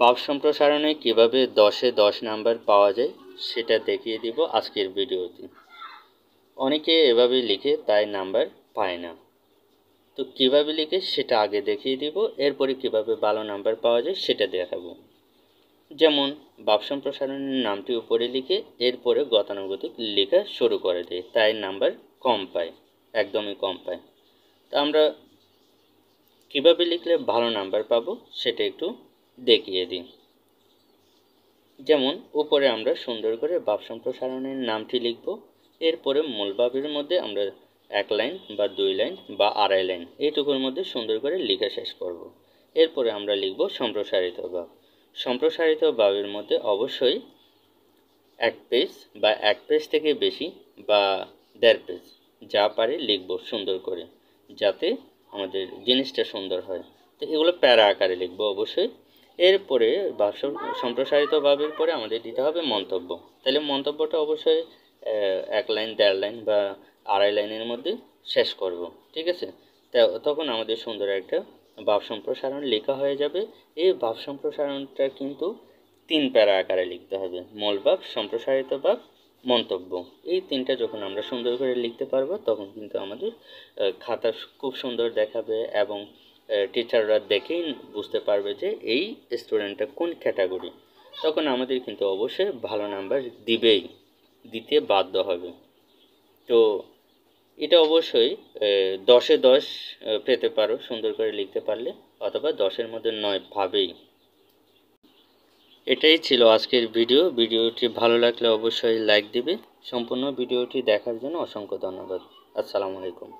বাপ সম্প্রসারণে কিভাবে দশে দশ নাম্বার পাওয়া যায় সেটা দেখিয়ে দিব আজকের ভিডিওতে অনেকে এভাবে লিখে তাই নাম্বার পায় না তো কিভাবে লিখে সেটা আগে দেখিয়ে দিব এরপরে কিভাবে ভালো নাম্বার পাওয়া যায় সেটা দেখাবো যেমন বাপ সম্প্রসারণের নামটি উপরে লিখে এরপরে গতানুগতিক লেখা শুরু করে দেয় তাই নাম্বার কম পায় একদমই কম পায় তা আমরা কীভাবে লিখলে ভালো নাম্বার পাবো সেটা একটু দেখিয়ে দিই যেমন উপরে আমরা সুন্দর করে বাপ সম্প্রসারণের নামটি লিখব এরপরে মূল ভাবের মধ্যে আমরা এক লাইন বা দুই লাইন বা আড়াই লাইন এইটুকুর মধ্যে সুন্দর করে লিখে শেষ করব। এরপরে আমরা লিখব সম্প্রসারিত ভাব সম্প্রসারিত ভাবের মধ্যে অবশ্যই এক পেজ বা এক পেজ থেকে বেশি বা দেড় পেজ যা পারে লিখব সুন্দর করে যাতে আমাদের জিনিসটা সুন্দর হয় তো এগুলো প্যারা আকারে লিখব অবশ্যই এরপরে বাক্স সম্প্রসারিত ভাবের পরে আমাদের দিতে হবে মন্তব্য তাহলে মন্তব্যটা অবশ্যই এক লাইন দেড় লাইন বা আড়াই লাইনের মধ্যে শেষ করব ঠিক আছে তখন আমাদের সুন্দর একটা ভাব সম্প্রসারণ লেখা হয়ে যাবে এই ভাব সম্প্রসারণটা কিন্তু তিন প্যারা আকারে লিখতে হবে মূল ভাব সম্প্রসারিত ভাব মন্তব্য এই তিনটা যখন আমরা সুন্দর করে লিখতে পারবো তখন কিন্তু আমাদের খাতা খুব সুন্দর দেখাবে এবং টিচাররা দেখেই বুঝতে পারবে যে এই স্টুডেন্টটা কোন ক্যাটাগরি তখন আমাদের কিন্তু অবশ্যই ভালো নাম্বার দিবেই দিতে বাধ্য হবে তো এটা অবশ্যই দশে দশ পেতে পারো সুন্দর করে লিখতে পারলে অথবা দশের মধ্যে নয় ভাবেই এটাই ছিল আজকের ভিডিও ভিডিওটি ভালো লাগলে অবশ্যই লাইক দিবে সম্পূর্ণ ভিডিওটি দেখার জন্য অসংখ্য ধন্যবাদ আসসালামু আলাইকুম